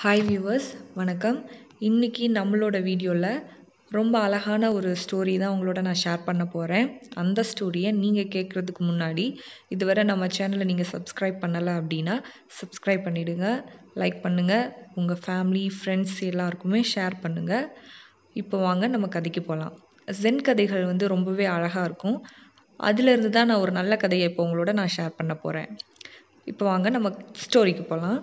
hi viewers வணக்கம் இன்றைக்கி நம்மளோட வீடியோவில் ரொம்ப அழகான ஒரு ஸ்டோரி தான் உங்களோட நான் ஷேர் பண்ண போகிறேன் அந்த ஸ்டோரியை நீங்கள் கேட்குறதுக்கு முன்னாடி இதுவரை நம்ம சேனலை நீங்கள் சப்ஸ்கிரைப் பண்ணலை அப்படின்னா சப்ஸ்கிரைப் பண்ணிவிடுங்க லைக் பண்ணுங்கள் உங்கள் ஃபேமிலி ஃப்ரெண்ட்ஸ் எல்லாருக்குமே ஷேர் பண்ணுங்கள் இப்போ வாங்க நம்ம கதைக்கு போகலாம் ஜென் கதைகள் வந்து ரொம்பவே அழகாக இருக்கும் அதிலிருந்து தான் நான் ஒரு நல்ல கதையை இப்போ உங்களோட நான் ஷேர் பண்ண போகிறேன் இப்போ வாங்க நம்ம ஸ்டோரிக்கு போகலாம்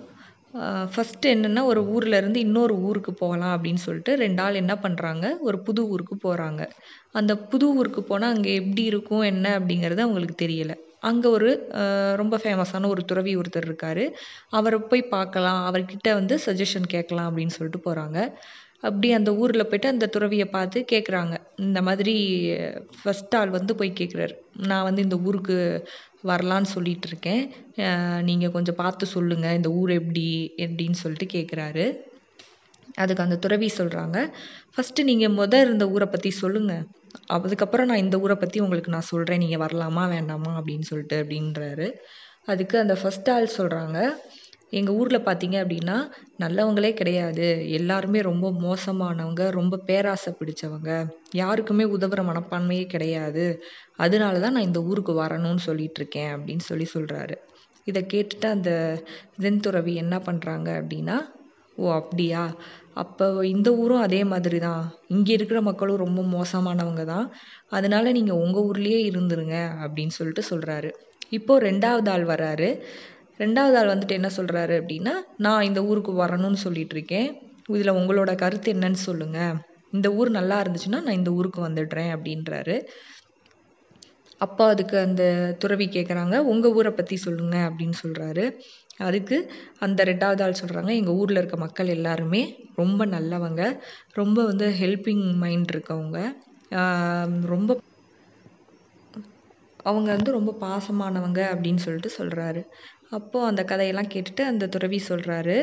ஃபஸ்ட்டு என்னென்னா ஒரு ஊர்லேருந்து இன்னொரு ஊருக்கு போகலாம் அப்படின்னு சொல்லிட்டு ரெண்டு ஆள் என்ன பண்ணுறாங்க ஒரு புது ஊருக்கு போகிறாங்க அந்த புது ஊருக்கு போனால் அங்கே எப்படி இருக்கும் என்ன அப்படிங்கிறது அவங்களுக்கு தெரியலை அங்கே ஒரு ரொம்ப ஃபேமஸான ஒரு துறவி ஒருத்தர் இருக்கார் அவரை போய் பார்க்கலாம் அவர்கிட்ட வந்து சஜஷன் கேட்கலாம் அப்படின்னு சொல்லிட்டு போகிறாங்க அப்படி அந்த ஊரில் போய்ட்டு அந்த துறவியை பார்த்து கேட்குறாங்க இந்த மாதிரி ஃபஸ்ட் ஆள் வந்து போய் கேட்குறாரு நான் வந்து இந்த ஊருக்கு வரலான்னு சொல்லிகிட்ருக்கேன் நீங்கள் கொஞ்சம் பார்த்து சொல்லுங்கள் இந்த ஊர் எப்படி எப்படின்னு சொல்லிட்டு கேட்குறாரு அதுக்கு அந்த துறவி சொல்கிறாங்க ஃபஸ்ட்டு நீங்கள் முதல் இருந்த ஊரை பற்றி சொல்லுங்கள் அதுக்கப்புறம் நான் இந்த ஊரை பற்றி உங்களுக்கு நான் சொல்கிறேன் நீங்கள் வரலாமா வேண்டாமா அப்படின்னு சொல்லிட்டு அப்படின்றாரு அதுக்கு அந்த ஃபஸ்ட் ஆள் சொல்கிறாங்க எங்கள் ஊரில் பார்த்திங்க அப்படின்னா நல்லவங்களே கிடையாது எல்லாருமே ரொம்ப மோசமானவங்க ரொம்ப பேராசை பிடிச்சவங்க யாருக்குமே உதவுற மனப்பான்மையே கிடையாது அதனால தான் நான் இந்த ஊருக்கு வரணும்னு சொல்லிகிட்ருக்கேன் அப்படின்னு சொல்லி சொல்கிறாரு இதை கேட்டுட்டு அந்த தென்துறவி என்ன பண்ணுறாங்க அப்படின்னா ஓ அப்படியா அப்போ இந்த ஊரும் அதே மாதிரி தான் இங்கே இருக்கிற மக்களும் ரொம்ப மோசமானவங்க தான் அதனால நீங்கள் உங்கள் ஊர்லேயே இருந்துருங்க அப்படின்னு சொல்லிட்டு சொல்கிறாரு இப்போது ரெண்டாவது ஆள் வராரு ரெண்டாவது ஆள் வந்துட்டு என்ன சொல்கிறாரு அப்படின்னா நான் இந்த ஊருக்கு வரணும்னு சொல்லிகிட்ருக்கேன் இதில் உங்களோட கருத்து என்னன்னு சொல்லுங்கள் இந்த ஊர் நல்லா இருந்துச்சுன்னா நான் இந்த ஊருக்கு வந்துடுறேன் அப்படின்றாரு அப்போ அதுக்கு அந்த துறவி கேட்குறாங்க உங்கள் ஊரை பற்றி சொல்லுங்கள் அப்படின்னு சொல்கிறாரு அதுக்கு அந்த ரெண்டாவது ஆள் சொல்கிறாங்க எங்கள் ஊரில் இருக்க மக்கள் எல்லாருமே ரொம்ப நல்லவங்க ரொம்ப வந்து ஹெல்பிங் மைண்ட் இருக்கவங்க ரொம்ப அவங்க வந்து ரொம்ப பாசமானவங்க அப்படின்னு சொல்லிட்டு சொல்கிறாரு அப்போது அந்த கதையெல்லாம் கேட்டுட்டு அந்த துறவி சொல்கிறாரு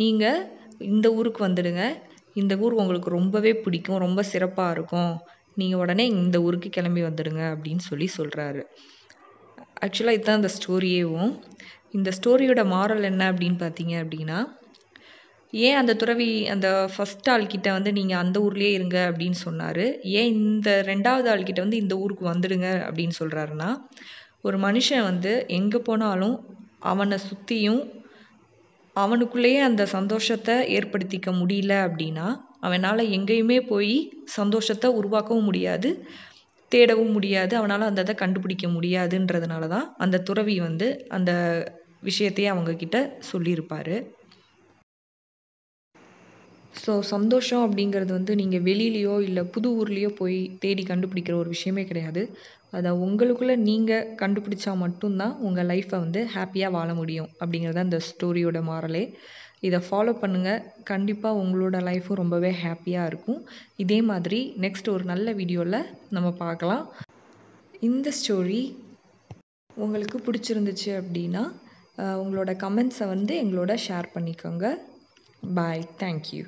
நீங்கள் இந்த ஊருக்கு வந்துடுங்க இந்த ஊர் உங்களுக்கு ரொம்பவே பிடிக்கும் ரொம்ப சிறப்பாக இருக்கும் நீங்கள் உடனே இந்த ஊருக்கு கிளம்பி வந்துடுங்க அப்படின்னு சொல்லி சொல்கிறாரு ஆக்சுவலாக இதுதான் அந்த ஸ்டோரியேவும் இந்த ஸ்டோரியோட மாரல் என்ன அப்படின்னு பார்த்தீங்க அப்படின்னா ஏன் அந்த துறவி அந்த ஃபஸ்ட் ஆள்கிட்ட வந்து நீங்கள் அந்த ஊர்லேயே இருங்க அப்படின்னு சொன்னார் ஏன் இந்த ரெண்டாவது ஆள்கிட்ட வந்து இந்த ஊருக்கு வந்துடுங்க அப்படின்னு சொல்கிறாருன்னா ஒரு மனுஷன் வந்து எங்கே போனாலும் அவனை சுற்றியும் அவனுக்குள்ளேயே அந்த சந்தோஷத்தை ஏற்படுத்திக்க முடியல அப்படின்னா அவனால் எங்கேயுமே போய் சந்தோஷத்தை உருவாக்கவும் முடியாது தேடவும் முடியாது அவனால் அந்த இதை கண்டுபிடிக்க முடியாதுன்றதுனால தான் அந்த துறவி வந்து அந்த விஷயத்தையே அவங்கக்கிட்ட சொல்லியிருப்பார் ஸோ சந்தோஷம் அப்படிங்கிறது வந்து நீங்கள் வெளியிலேயோ இல்லை புது ஊர்லேயோ போய் தேடி கண்டுபிடிக்கிற ஒரு விஷயமே கிடையாது அதை உங்களுக்குள்ளே நீங்கள் கண்டுபிடிச்சா மட்டும்தான் உங்கள் லைஃப்பை வந்து ஹாப்பியாக வாழ முடியும் அப்படிங்கிறது அந்த ஸ்டோரியோட மாறலே இதை ஃபாலோ பண்ணுங்கள் கண்டிப்பாக உங்களோட லைஃப்பும் ரொம்பவே ஹாப்பியாக இருக்கும் இதே மாதிரி நெக்ஸ்ட் ஒரு நல்ல வீடியோவில் நம்ம பார்க்கலாம் இந்த ஸ்டோரி உங்களுக்கு பிடிச்சிருந்துச்சு அப்படின்னா உங்களோட கமெண்ட்ஸை வந்து எங்களோட ஷேர் பண்ணிக்கோங்க பாய் தேங்க்யூ